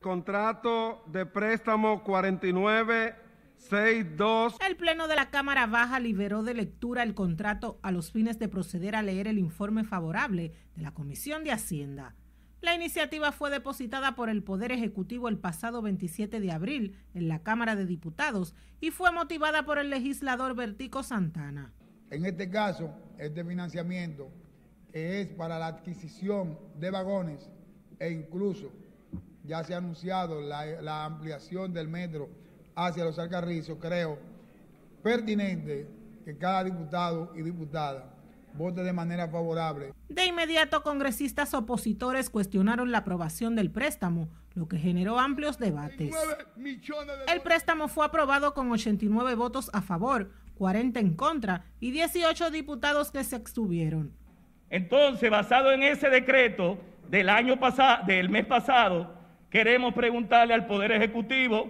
Contrato de préstamo 4962. El Pleno de la Cámara Baja liberó de lectura el contrato a los fines de proceder a leer el informe favorable de la Comisión de Hacienda. La iniciativa fue depositada por el Poder Ejecutivo el pasado 27 de abril en la Cámara de Diputados y fue motivada por el legislador Bertico Santana. En este caso, este financiamiento es para la adquisición de vagones e incluso ya se ha anunciado la, ampliación del metro hacia los Alcarrizos, creo pertinente que cada diputado y diputada vote de manera favorable. De inmediato, congresistas opositores cuestionaron la aprobación del préstamo, lo que generó amplios debates. El préstamo fue aprobado con 89 votos a favor, 40 en contra y 18 diputados que se abstuvieron. Entonces, basado en ese decreto del año pasado, del mes pasado, Queremos preguntarle al Poder Ejecutivo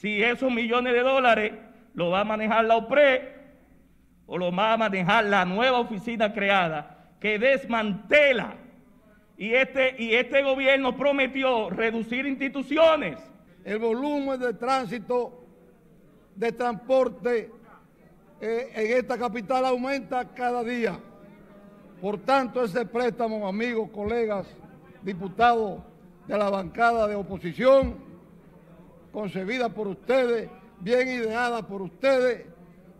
si esos millones de dólares lo va a manejar la OPRE o lo va a manejar la nueva oficina creada que desmantela. Y este, y este gobierno prometió reducir instituciones. El volumen de tránsito, de transporte eh, en esta capital aumenta cada día. Por tanto, ese préstamo, amigos, colegas, diputados, de la bancada de oposición, concebida por ustedes, bien ideada por ustedes,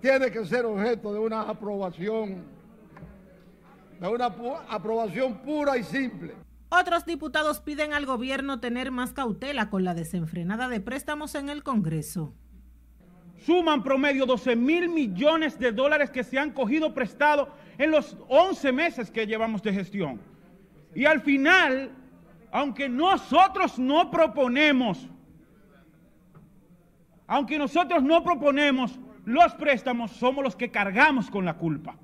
tiene que ser objeto de una aprobación, de una aprobación pura y simple. Otros diputados piden al gobierno tener más cautela con la desenfrenada de préstamos en el Congreso. Suman promedio 12 mil millones de dólares que se han cogido prestado en los 11 meses que llevamos de gestión. Y al final aunque nosotros no proponemos, aunque nosotros no proponemos los préstamos, somos los que cargamos con la culpa.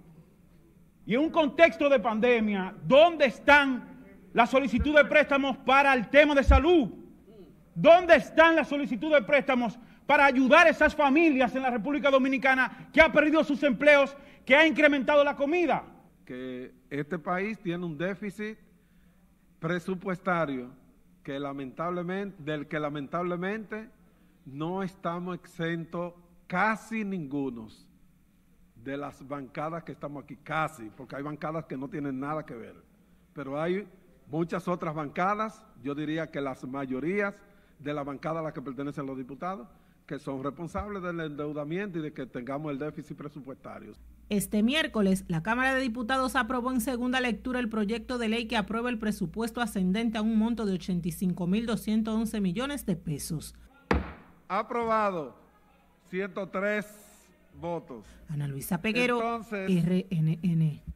Y en un contexto de pandemia, ¿dónde están las solicitudes de préstamos para el tema de salud? ¿Dónde están las solicitudes de préstamos para ayudar a esas familias en la República Dominicana que han perdido sus empleos, que ha incrementado la comida? Que este país tiene un déficit presupuestario que lamentablemente, del que lamentablemente no estamos exentos casi ningunos de las bancadas que estamos aquí, casi, porque hay bancadas que no tienen nada que ver, pero hay muchas otras bancadas, yo diría que las mayorías de la bancada a la que pertenecen los diputados, que son responsables del endeudamiento y de que tengamos el déficit presupuestario. Este miércoles, la Cámara de Diputados aprobó en segunda lectura el proyecto de ley que aprueba el presupuesto ascendente a un monto de 85.211 millones de pesos. Aprobado 103 votos. Ana Luisa Peguero, RNN.